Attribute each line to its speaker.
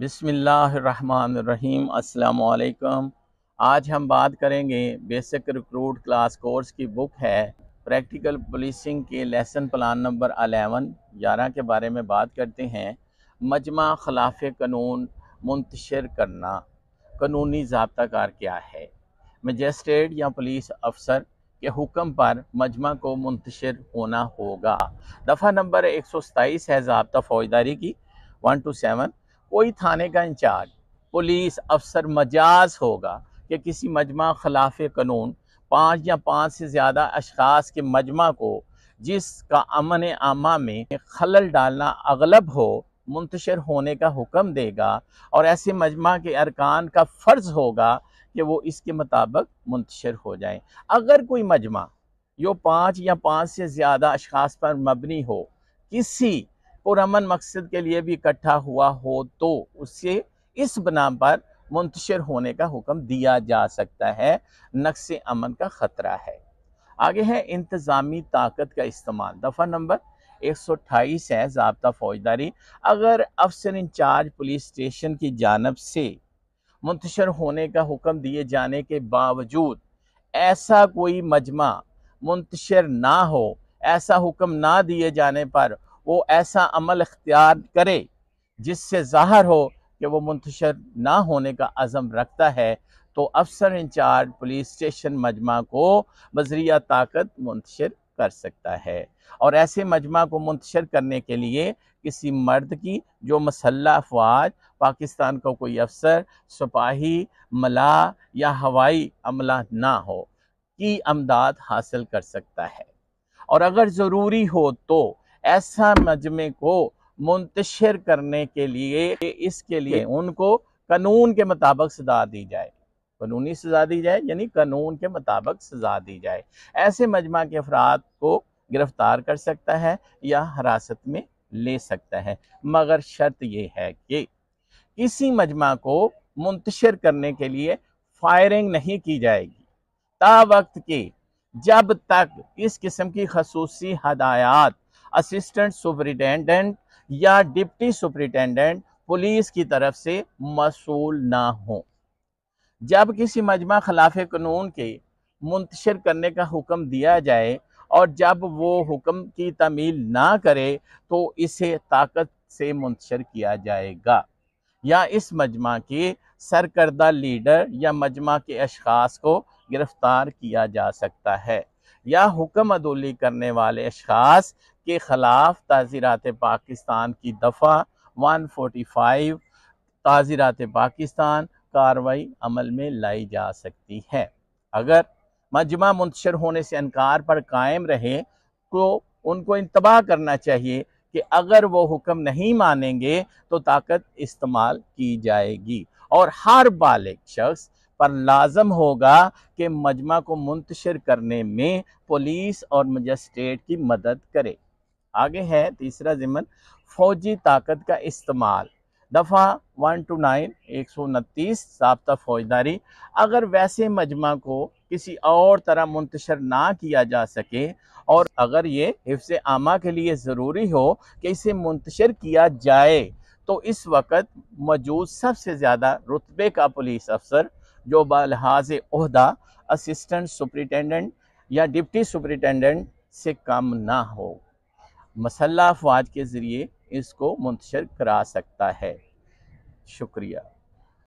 Speaker 1: बिसमीम् अल्लाम आज हम बात करेंगे बेसिक रिक्रूट क्लास कोर्स की बुक है प्रैक्टिकल पुलिसिंग के लेसन प्लान नंबर अलेवन ग्यारह के बारे में बात करते हैं मजमा खिलाफ कानून मुंतशर करना कानूनी जबताकार क्या है मजिस्ट्रेट या पुलिस अफसर के हुक्म पर मजमा को मुंतशर होना होगा दफ़ा नंबर एक सौ सताईस है जबता फ़ौजदारी की वन टू सेवन कोई थाने का इंचार्ज पुलिस अफसर मजाज होगा कि किसी मजमा खिलाफ कानून पाँच या पाँच से ज़्यादा अशास के मजमा को जिसका अमन आमा में खलल डालना अगलब हो मुंतशर होने का हुक्म देगा और ऐसे मजमा के अरकान का फ़र्ज होगा कि वो इसके मुताबिक मुंतशर हो जाए अगर कोई मजमा जो पाँच या पाँच से ज़्यादा अशास पर मबनी हो किसी पुरमन मकसद के लिए भी इकट्ठा हुआ हो तो उससे इस बना पर मुंतशर होने का हुक्म दिया जा सकता है नक्स अमन का ख़तरा है आगे है इंतज़ामी ताकत का इस्तेमाल दफ़ा नंबर एक सौ अट्ठाईस है जबता फौजदारी अगर अफसर इंचार्ज पुलिस स्टेशन की जानब से मुंतशर होने का हुक्म दिए जाने के बावजूद ऐसा कोई मजमा मुंतशर ना हो ऐसा हुक्म ना दिए जाने पर वो ऐसा अमल अख्तियार करे जिससे ज़ाहर हो कि वो मुंतशर ना होने का अज़म रखता है तो अफसर इंचार्ज पुलिस स्टेशन मजमा को बजरिया ताकत मुंतशर कर सकता है और ऐसे मजमा को मुंतशर करने के लिए किसी मर्द की जो मसल्ला अफवाज पाकिस्तान का को कोई अफसर सिपाही मला या हवाई अमला ना हो की अमदाद हासिल कर सकता है और अगर ज़रूरी हो तो ऐसा मजमे को मुंतशर करने के लिए इसके लिए उनको कानून के मुताबिक सजा दी जाए कानूनी सजा दी जाए यानी कानून के मुताबिक सजा दी जाए ऐसे मजमा के अफराद को गिरफ्तार कर सकता है या हिरासत में ले सकता है मगर शर्त यह है कि किसी मजमा को मुंतशिर करने के लिए फायरिंग नहीं की जाएगी ता वक्त की जब तक इस किस्म की खसूसी हदायत असिस्टेंट सुपरिटेंडेंट या डिप्टी सुपरिटेंडेंट पुलिस की तरफ से मसूल ना हो जब किसी मजमा खिलाफ कानून के मुंतशर करने का हुक्म दिया जाए और जब वो हुक्म की तमील ना करे तो इसे ताकत से मुंतशर किया जाएगा या इस मजमा के सरकर्दा लीडर या मजमा के अशास को गिरफ्तार किया जा सकता है या हुक्म अदोली करने वाले अशास के ख़िलाफ़ ताज़ीरात पाकिस्तान की दफ़ा 145 ताज़ीरात पाकिस्तान कार्रवाई अमल में लाई जा सकती है अगर मजमा मुंतशर होने से इनकार पर कायम रहे तो उनको इंतबाह करना चाहिए कि अगर वो हुक्म नहीं मानेंगे तो ताकत इस्तेमाल की जाएगी और हर बालग शख्स पर लाजम होगा कि मजमा को मुंतशर करने में पुलिस और मजिस्ट्रेट की मदद करे आगे है तीसरा ज़िम्मन फौजी ताकत का इस्तेमाल दफ़ा वन टू नाइन एक सौ उनतीस सबता फौजदारी अगर वैसे मजमा को किसी और तरह मुंतशर ना किया जा सके और अगर ये हिफ्स आमा के लिए ज़रूरी हो कि इसे मुंतशर किया जाए तो इस वक्त मौजूद सबसे ज़्यादा रुतबे का पुलिस अफसर जो बलहाज अहदा असिस्टेंट सुप्रिटेंडेंट या डिप्टी सुप्रिटेंडेंट से कम ना हो मसल्ला अफवाज के ज़रिए इसको मुंतशर करा सकता है शुक्रिया